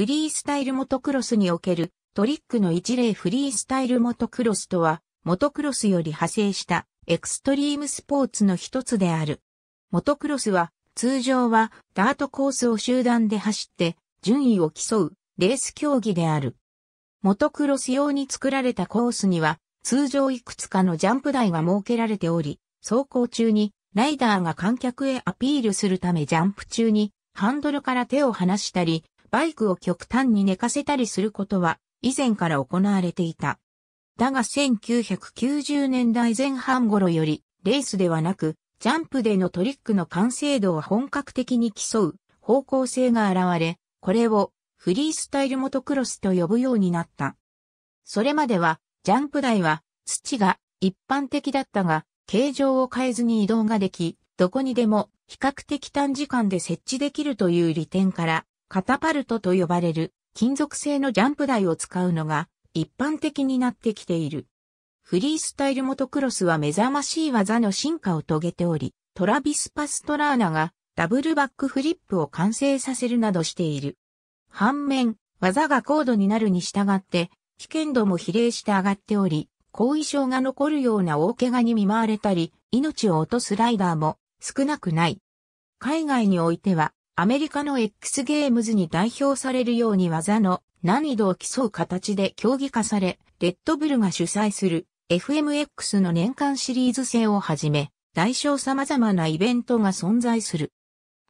フリースタイルモトクロスにおけるトリックの一例フリースタイルモトクロスとは、モトクロスより派生したエクストリームスポーツの一つである。モトクロスは通常はダートコースを集団で走って順位を競うレース競技である。モトクロス用に作られたコースには通常いくつかのジャンプ台が設けられており、走行中にライダーが観客へアピールするためジャンプ中にハンドルから手を離したり、バイクを極端に寝かせたりすることは以前から行われていた。だが1990年代前半頃より、レースではなく、ジャンプでのトリックの完成度を本格的に競う方向性が現れ、これをフリースタイルモトクロスと呼ぶようになった。それまでは、ジャンプ台は土が一般的だったが、形状を変えずに移動ができ、どこにでも比較的短時間で設置できるという利点から、カタパルトと呼ばれる金属製のジャンプ台を使うのが一般的になってきている。フリースタイルモトクロスは目覚ましい技の進化を遂げており、トラビス・パストラーナがダブルバックフリップを完成させるなどしている。反面、技が高度になるに従って、危険度も比例して上がっており、後遺症が残るような大怪我に見舞われたり、命を落とすライダーも少なくない。海外においては、アメリカの X ゲームズに代表されるように技の難易度を競う形で競技化され、レッドブルが主催する FMX の年間シリーズ戦をはじめ、大小様々なイベントが存在する。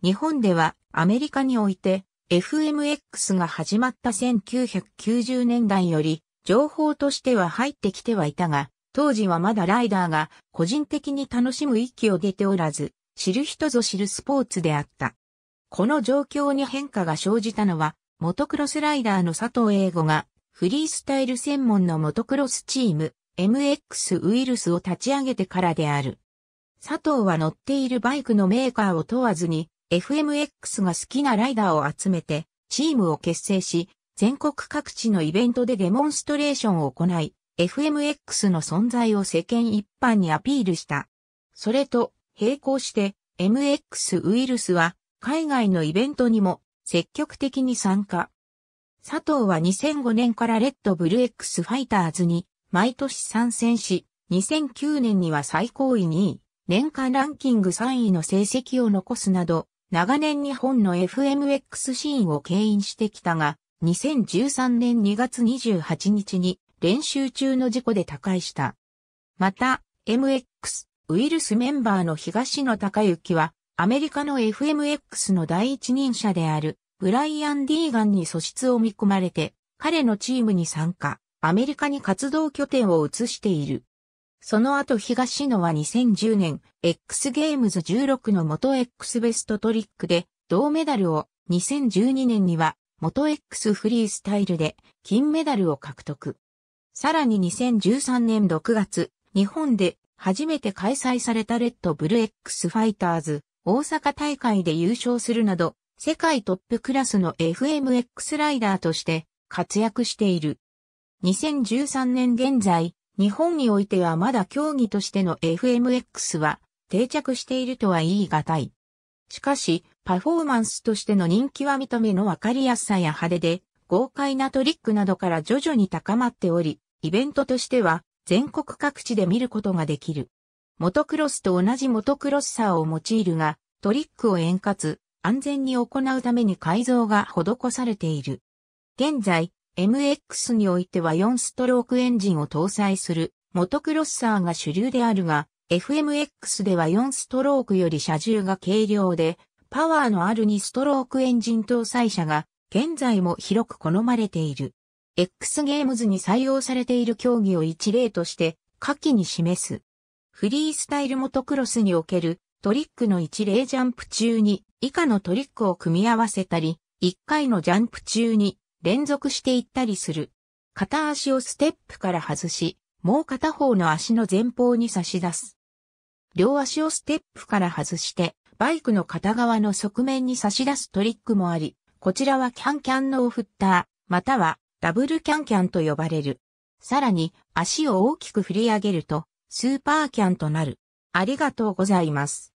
日本ではアメリカにおいて FMX が始まった1990年代より情報としては入ってきてはいたが、当時はまだライダーが個人的に楽しむ域を出ておらず、知る人ぞ知るスポーツであった。この状況に変化が生じたのは、モトクロスライダーの佐藤英吾が、フリースタイル専門のモトクロスチーム、MX ウイルスを立ち上げてからである。佐藤は乗っているバイクのメーカーを問わずに、FMX が好きなライダーを集めて、チームを結成し、全国各地のイベントでデモンストレーションを行い、FMX の存在を世間一般にアピールした。それと、並行して、MX ウイルスは、海外のイベントにも積極的に参加。佐藤は2005年からレッドブル X ファイターズに毎年参戦し、2009年には最高位2位、年間ランキング3位の成績を残すなど、長年日本の FMX シーンを牽引してきたが、2013年2月28日に練習中の事故で他界した。また、MX ウイルスメンバーの東野隆之はアメリカの FMX の第一人者であるブライアン・ディーガンに素質を見込まれて、彼のチームに参加、アメリカに活動拠点を移している。その後東野は2010年、X ゲームズ16の元 X ベストトリックで銅メダルを、2012年には元 X フリースタイルで金メダルを獲得。さらに2013年6月、日本で初めて開催されたレッドブル X ファイターズ大阪大会で優勝するなど、世界トップクラスの FMX ライダーとして活躍している。2013年現在、日本においてはまだ競技としての FMX は定着しているとは言い難い。しかし、パフォーマンスとしての人気は認めのわかりやすさや派手で、豪快なトリックなどから徐々に高まっており、イベントとしては全国各地で見ることができる。モトクロスと同じモトクロッサーを用いるが、トリックを円滑、安全に行うために改造が施されている。現在、MX においては4ストロークエンジンを搭載するモトクロッサーが主流であるが、FMX では4ストロークより車重が軽量で、パワーのある2ストロークエンジン搭載車が現在も広く好まれている。X ゲームズに採用されている競技を一例として下記に示す。フリースタイルモトクロスにおけるトリックの一例ジャンプ中に以下のトリックを組み合わせたり、一回のジャンプ中に連続していったりする。片足をステップから外し、もう片方の足の前方に差し出す。両足をステップから外して、バイクの片側の側面に差し出すトリックもあり、こちらはキャンキャンのオフッター、またはダブルキャンキャンと呼ばれる。さらに、足を大きく振り上げると、スーパーキャンとなる。ありがとうございます。